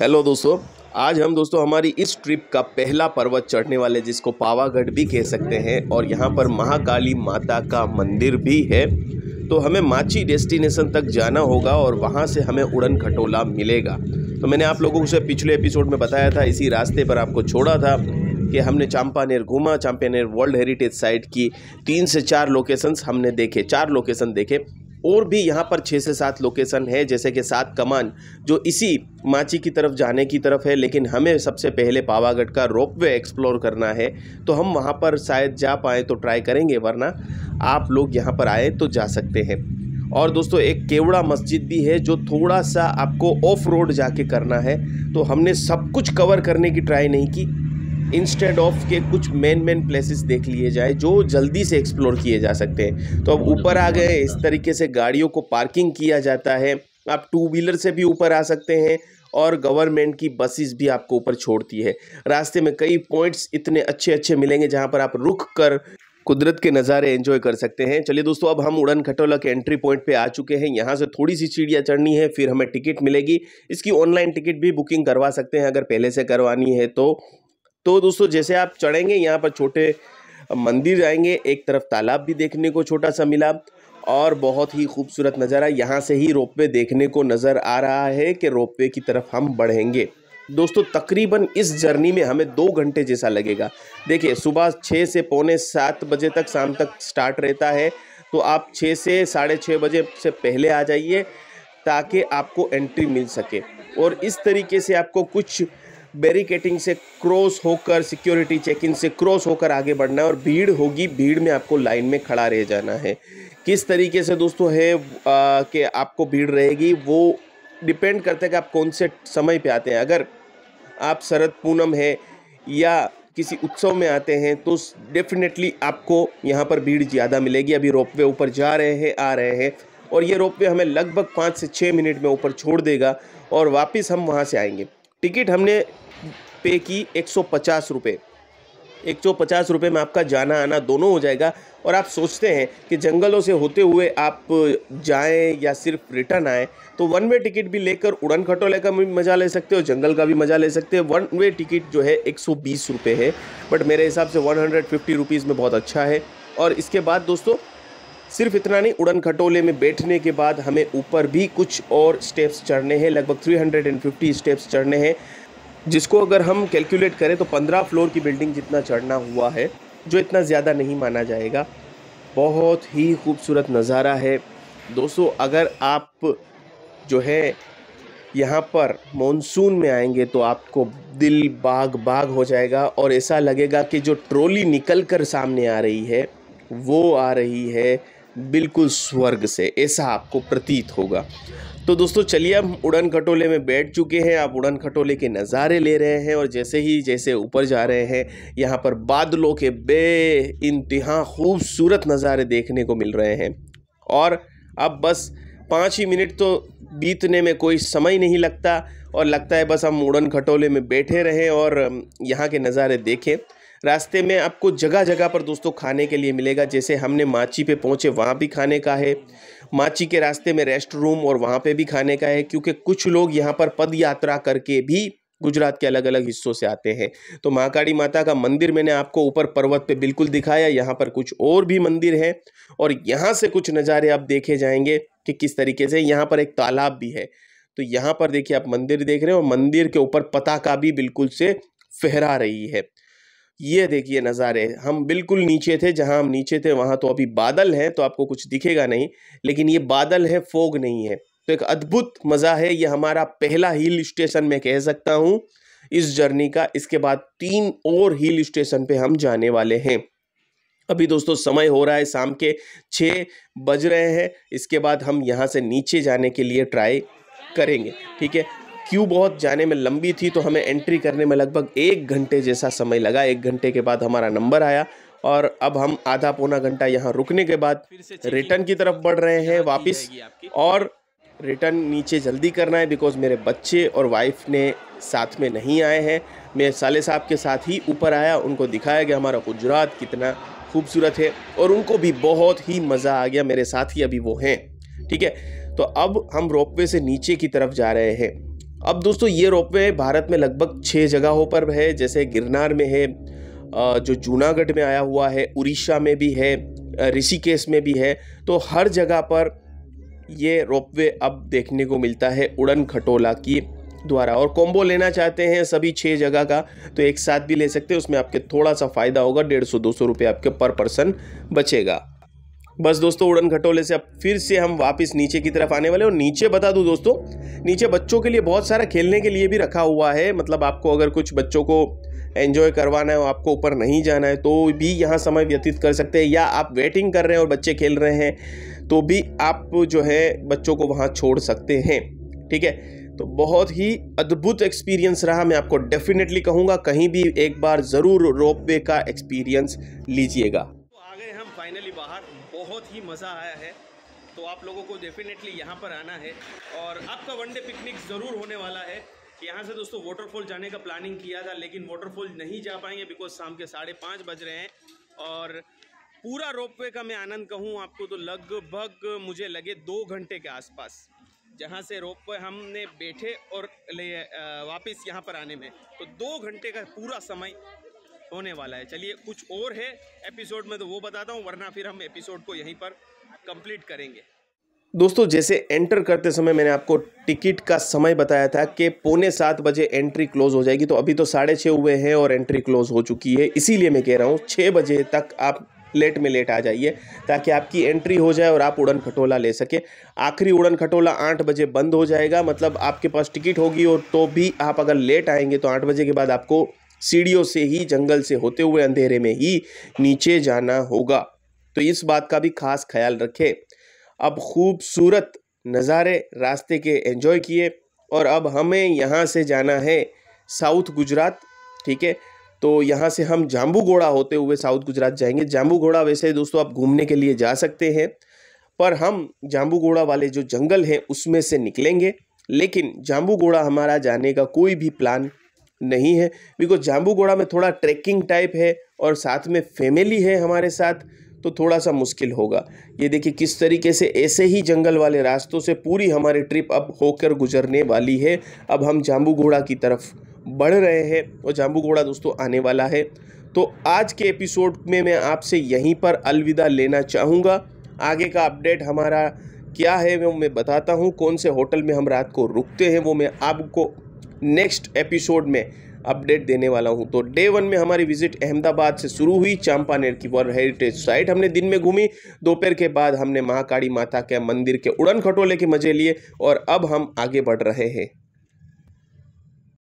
hello दोस्तों आज हम दोस्तों हमारी इस ट्रिप का पहला पर्वत चढ़ने वाले जिसको पावागढ़ भी कह सकते हैं और यहाँ पर महाकाली माता का मंदिर भी है तो हमें माची डेस्टिनेशन तक जाना होगा और वहाँ से हमें उड़न खटोला मिलेगा तो मैंने आप लोगों से पिछले एपिसोड में बताया था इसी रास्ते पर आपको छोड़ा था कि हमने चांपानेर घूमा चांपानेर वर्ल्ड हेरिटेज साइट की तीन से चार लोकेशंस हमने देखे चार लोकेशन देखे और भी यहाँ पर छः से सात लोकेशन है जैसे कि सात कमान जो इसी माची की तरफ जाने की तरफ है लेकिन हमें सबसे पहले पावागढ़ का रोप वे एक्सप्लोर करना है तो हम वहाँ पर शायद जा पाएँ तो ट्राई करेंगे वरना आप लोग यहाँ पर आए तो जा सकते हैं और दोस्तों एक केवड़ा मस्जिद भी है जो थोड़ा सा आपको ऑफ रोड जाके करना है तो हमने सब कुछ कवर करने की ट्राई नहीं की इंस्टेड ऑफ के कुछ मेन मेन प्लेसेस देख लिए जाए जो जल्दी से एक्सप्लोर किए जा सकते हैं तो अब ऊपर आ गए इस तरीके से गाड़ियों को पार्किंग किया जाता है आप टू व्हीलर से भी ऊपर आ सकते हैं और गवर्नमेंट की बसेस भी आपको ऊपर छोड़ती है रास्ते में कई पॉइंट्स इतने अच्छे अच्छे मिलेंगे जहाँ पर आप रुक कर कुदरत के नज़ारे एंजॉय कर सकते हैं चलिए दोस्तों अब हम उड़न खटोला के एंट्री पॉइंट पे आ चुके हैं यहाँ से थोड़ी सी चिड़िया चढ़नी है फिर हमें टिकट मिलेगी इसकी ऑनलाइन टिकट भी बुकिंग करवा सकते हैं अगर पहले से करवानी है तो तो दोस्तों जैसे आप चढ़ेंगे यहाँ पर छोटे मंदिर जाएंगे एक तरफ तालाब भी देखने को छोटा सा मिला और बहुत ही खूबसूरत नज़ारा यहाँ से ही वे देखने को नज़र आ रहा है कि रोपवे की तरफ हम बढ़ेंगे दोस्तों तकरीबन इस जर्नी में हमें दो घंटे जैसा लगेगा देखिए सुबह छः से पौने सात बजे तक शाम तक स्टार्ट रहता है तो आप छः से साढ़े छः बजे से पहले आ जाइए ताकि आपको एंट्री मिल सके और इस तरीके से आपको कुछ बैरिकेटिंग से क्रॉस होकर सिक्योरिटी चेक इन से क्रॉस होकर आगे बढ़ना है और भीड़ होगी भीड़ में आपको लाइन में खड़ा रह जाना है किस तरीके से दोस्तों है कि आपको भीड़ रहेगी वो डिपेंड करता है कि आप कौन से समय पे आते हैं अगर आप शरद पूनम है या किसी उत्सव में आते हैं तो डेफिनेटली आपको यहाँ पर भीड़ ज़्यादा मिलेगी अभी रोपवे ऊपर जा रहे हैं आ रहे हैं और ये रोपवे हमें लगभग पाँच से छः मिनट में ऊपर छोड़ देगा और वापस हम वहाँ से आएंगे टिकट हमने पे की एक सौ पचास रुपये एक सौ पचास रुपये में आपका जाना आना दोनों हो जाएगा और आप सोचते हैं कि जंगलों से होते हुए आप जाएं या सिर्फ रिटर्न आएँ तो वन वे टिकट भी लेकर उड़न खटोले का भी मज़ा ले सकते हो जंगल का भी मज़ा ले सकते हो वन वे टिकट जो है एक सौ बीस रुपये है बट मेरे हिसाब से वन हंड्रेड फिफ्टी रुपीज़ में बहुत अच्छा है और इसके बाद दोस्तों सिर्फ इतना नहीं उड़न खटोले में बैठने के बाद हमें ऊपर भी कुछ और स्टेप्स चढ़ने हैं लगभग 350 स्टेप्स चढ़ने हैं जिसको अगर हम कैलकुलेट करें तो 15 फ्लोर की बिल्डिंग जितना चढ़ना हुआ है जो इतना ज़्यादा नहीं माना जाएगा बहुत ही खूबसूरत नज़ारा है दोस्तों अगर आप जो है यहाँ पर मानसून में आएंगे तो आपको दिल बाग बाग हो जाएगा और ऐसा लगेगा कि जो ट्रॉली निकल कर सामने आ रही है वो आ रही है बिल्कुल स्वर्ग से ऐसा आपको प्रतीत होगा तो दोस्तों चलिए हम उड़न खटोले में बैठ चुके हैं आप उड़न खटोले के नज़ारे ले रहे हैं और जैसे ही जैसे ऊपर जा रहे हैं यहाँ पर बादलों के बे इंतहा खूबसूरत नज़ारे देखने को मिल रहे हैं और अब बस पाँच ही मिनट तो बीतने में कोई समय नहीं लगता और लगता है बस हम उड़न खटोले में बैठे रहें और यहाँ के नज़ारे देखें रास्ते में आपको जगह जगह पर दोस्तों खाने के लिए मिलेगा जैसे हमने माची पे पहुँचे वहाँ भी खाने का है माची के रास्ते में रेस्ट रूम और वहाँ पे भी खाने का है क्योंकि कुछ लोग यहाँ पर पद यात्रा करके भी गुजरात के अलग अलग हिस्सों से आते हैं तो महाकाली माता का मंदिर मैंने आपको ऊपर पर्वत पे बिल्कुल दिखाया यहाँ पर कुछ और भी मंदिर हैं और यहाँ से कुछ नज़ारे आप देखे जाएंगे कि किस तरीके से यहाँ पर एक तालाब भी है तो यहाँ पर देखिए आप मंदिर देख रहे हैं और मंदिर के ऊपर पताका भी बिल्कुल से फहरा रही है ये देखिए नज़ारे हम बिल्कुल नीचे थे जहां हम नीचे थे वहां तो अभी बादल हैं तो आपको कुछ दिखेगा नहीं लेकिन ये बादल है फोग नहीं है तो एक अद्भुत मज़ा है ये हमारा पहला हिल स्टेशन मैं कह सकता हूँ इस जर्नी का इसके बाद तीन और हिल स्टेशन पे हम जाने वाले हैं अभी दोस्तों समय हो रहा है शाम के छः बज रहे हैं इसके बाद हम यहाँ से नीचे जाने के लिए ट्राई करेंगे ठीक है क्यू बहुत जाने में लंबी थी तो हमें एंट्री करने में लगभग एक घंटे जैसा समय लगा एक घंटे के बाद हमारा नंबर आया और अब हम आधा पौना घंटा यहाँ रुकने के बाद रिटर्न की तरफ बढ़ रहे हैं वापस और रिटर्न नीचे जल्दी करना है बिकॉज़ मेरे बच्चे और वाइफ ने साथ में नहीं आए हैं मैं साले साहब के साथ ही ऊपर आया उनको दिखाया गया हमारा गुजरात कितना खूबसूरत है और उनको भी बहुत ही मज़ा आ गया मेरे साथ ही अभी वो हैं ठीक है तो अब हम रोपवे से नीचे की तरफ जा रहे हैं अब दोस्तों ये रोपवे भारत में लगभग छः जगहों पर है जैसे गिरनार में है जो जूनागढ़ में आया हुआ है उड़ीसा में भी है ऋषिकेश में भी है तो हर जगह पर ये रोपवे अब देखने को मिलता है उड़न खटोला की द्वारा और कॉम्बो लेना चाहते हैं सभी छः जगह का तो एक साथ भी ले सकते हैं उसमें आपके थोड़ा सा फ़ायदा होगा डेढ़ सौ दो सौ रुपये आपके पर पर्सन बचेगा बस दोस्तों उड़न घटोले से अब फिर से हम वापस नीचे की तरफ आने वाले और नीचे बता दूं दोस्तों नीचे बच्चों के लिए बहुत सारा खेलने के लिए भी रखा हुआ है मतलब आपको अगर कुछ बच्चों को एंजॉय करवाना है और आपको ऊपर नहीं जाना है तो भी यहाँ समय व्यतीत कर सकते हैं या आप वेटिंग कर रहे हैं और बच्चे खेल रहे हैं तो भी आप जो है बच्चों को वहाँ छोड़ सकते हैं ठीक है तो बहुत ही अद्भुत एक्सपीरियंस रहा मैं आपको डेफिनेटली कहूँगा कहीं भी एक बार ज़रूर रोप वे का एक्सपीरियंस लीजिएगा बहुत ही मज़ा आया है तो आप लोगों को डेफिनेटली यहाँ पर आना है और आपका वनडे पिकनिक ज़रूर होने वाला है यहाँ से दोस्तों वाटरफॉल जाने का प्लानिंग किया था लेकिन वाटरफॉल नहीं जा पाएंगे बिकॉज शाम के साढ़े पाँच बज रहे हैं और पूरा रोपवे का मैं आनंद कहूँ आपको तो लगभग मुझे लगे दो घंटे के आसपास जहाँ से रोपवे हमने बैठे और ले वापस यहाँ पर आने में तो दो घंटे का पूरा समय होने वाला है चलिए कुछ और है एपिसोड में तो वो बताता हूँ वरना फिर हम एपिसोड को यहीं पर कंप्लीट करेंगे दोस्तों जैसे एंटर करते समय मैंने आपको टिकट का समय बताया था कि पौने सात बजे एंट्री क्लोज हो जाएगी तो अभी तो साढ़े छः हुए हैं और एंट्री क्लोज हो चुकी है इसीलिए मैं कह रहा हूँ छः बजे तक आप लेट में लेट आ जाइए ताकि आपकी एंट्री हो जाए और आप उड़न खटोला ले सके आखिरी उड़न खटोला आठ बजे बंद हो जाएगा मतलब आपके पास टिकट होगी और तो भी आप अगर लेट आएंगे तो आठ बजे के बाद आपको सीढ़ियों से ही जंगल से होते हुए अंधेरे में ही नीचे जाना होगा तो इस बात का भी खास ख्याल रखें अब खूबसूरत नज़ारे रास्ते के एंजॉय किए और अब हमें यहाँ से जाना है साउथ गुजरात ठीक है तो यहाँ से हम जाम्बू घोड़ा होते हुए साउथ गुजरात जाएंगे जाम्बू घोड़ा वैसे दोस्तों आप घूमने के लिए जा सकते हैं पर हम जाम्बू घोड़ा वाले जो जंगल हैं उसमें से निकलेंगे लेकिन जाम्बू घोड़ा हमारा जाने का कोई भी प्लान नहीं है बिकॉज जाम्बूगोड़ा में थोड़ा ट्रैकिंग टाइप है और साथ में फैमिली है हमारे साथ तो थोड़ा सा मुश्किल होगा ये देखिए किस तरीके से ऐसे ही जंगल वाले रास्तों से पूरी हमारी ट्रिप अब होकर गुजरने वाली है अब हम जाम्बू घोड़ा की तरफ बढ़ रहे हैं और जाम्बू घोड़ा दोस्तों आने वाला है तो आज के एपिसोड में मैं आपसे यहीं पर अलविदा लेना चाहूँगा आगे का अपडेट हमारा क्या है वो मैं बताता हूँ कौन से होटल में हम रात को रुकते हैं वो मैं आपको नेक्स्ट एपिसोड में अपडेट देने वाला हूँ तो डे वन में हमारी विजिट अहमदाबाद से शुरू हुई चांपानेर की वर्ल्ड हेरिटेज साइट हमने दिन में घूमी दोपहर के बाद हमने महाकाली माता के मंदिर के उड़न खटोले के मजे लिए और अब हम आगे बढ़ रहे हैं